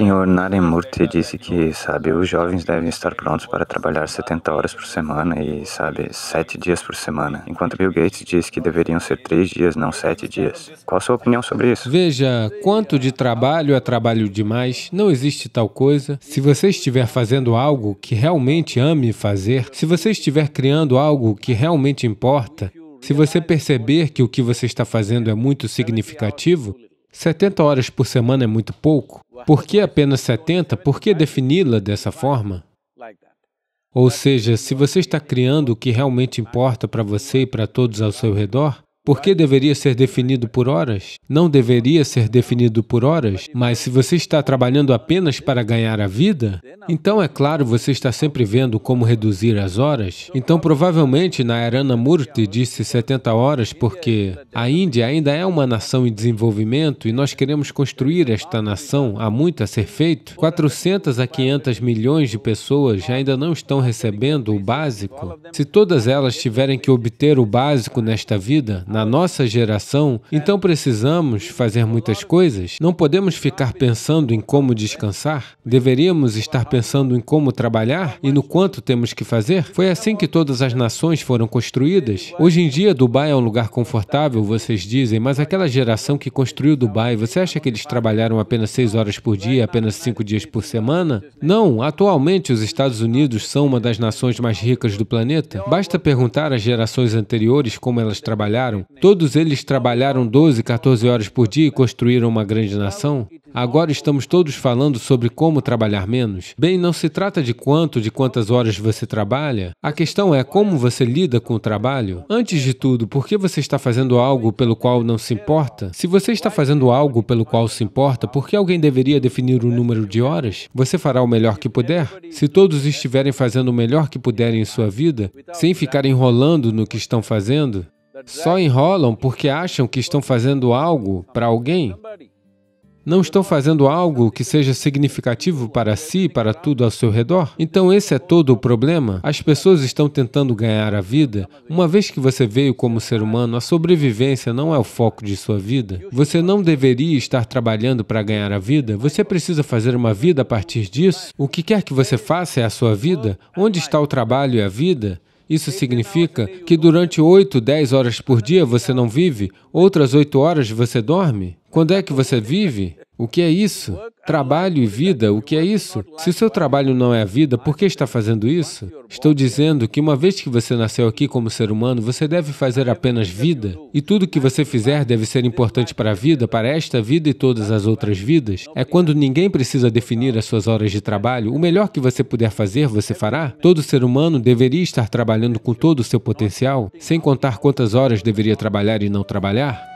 Senhor Naremurti disse que, sabe, os jovens devem estar prontos para trabalhar 70 horas por semana e, sabe, 7 dias por semana, enquanto Bill Gates disse que deveriam ser 3 dias, não 7 dias. Qual a sua opinião sobre isso? Veja, quanto de trabalho é trabalho demais, não existe tal coisa. Se você estiver fazendo algo que realmente ame fazer, se você estiver criando algo que realmente importa, se você perceber que o que você está fazendo é muito significativo, 70 horas por semana é muito pouco? Por que apenas 70? Por que defini-la dessa forma? Ou seja, se você está criando o que realmente importa para você e para todos ao seu redor, por que deveria ser definido por horas? Não deveria ser definido por horas, mas se você está trabalhando apenas para ganhar a vida, então é claro, você está sempre vendo como reduzir as horas. Então, provavelmente, Narayana Murti disse 70 horas porque a Índia ainda é uma nação em desenvolvimento e nós queremos construir esta nação, há muito a ser feito. 400 a 500 milhões de pessoas ainda não estão recebendo o básico. Se todas elas tiverem que obter o básico nesta vida, na na nossa geração, então precisamos fazer muitas coisas? Não podemos ficar pensando em como descansar? Deveríamos estar pensando em como trabalhar e no quanto temos que fazer? Foi assim que todas as nações foram construídas. Hoje em dia, Dubai é um lugar confortável, vocês dizem, mas aquela geração que construiu Dubai, você acha que eles trabalharam apenas seis horas por dia, apenas cinco dias por semana? Não, atualmente os Estados Unidos são uma das nações mais ricas do planeta. Basta perguntar às gerações anteriores como elas trabalharam. Todos eles trabalharam 12, 14 horas por dia e construíram uma grande nação? Agora estamos todos falando sobre como trabalhar menos. Bem, não se trata de quanto, de quantas horas você trabalha. A questão é como você lida com o trabalho. Antes de tudo, por que você está fazendo algo pelo qual não se importa? Se você está fazendo algo pelo qual se importa, por que alguém deveria definir o número de horas? Você fará o melhor que puder. Se todos estiverem fazendo o melhor que puderem em sua vida, sem ficar enrolando no que estão fazendo, só enrolam porque acham que estão fazendo algo para alguém. Não estão fazendo algo que seja significativo para si e para tudo ao seu redor? Então, esse é todo o problema. As pessoas estão tentando ganhar a vida. Uma vez que você veio como ser humano, a sobrevivência não é o foco de sua vida. Você não deveria estar trabalhando para ganhar a vida. Você precisa fazer uma vida a partir disso. O que quer que você faça é a sua vida. Onde está o trabalho e a vida? Isso significa que durante 8, 10 horas por dia você não vive, outras 8 horas você dorme? Quando é que você vive? O que é isso? Trabalho e vida, o que é isso? Se o seu trabalho não é a vida, por que está fazendo isso? Estou dizendo que uma vez que você nasceu aqui como ser humano, você deve fazer apenas vida, e tudo que você fizer deve ser importante para a vida, para esta vida e todas as outras vidas. É quando ninguém precisa definir as suas horas de trabalho, o melhor que você puder fazer, você fará. Todo ser humano deveria estar trabalhando com todo o seu potencial, sem contar quantas horas deveria trabalhar e não trabalhar.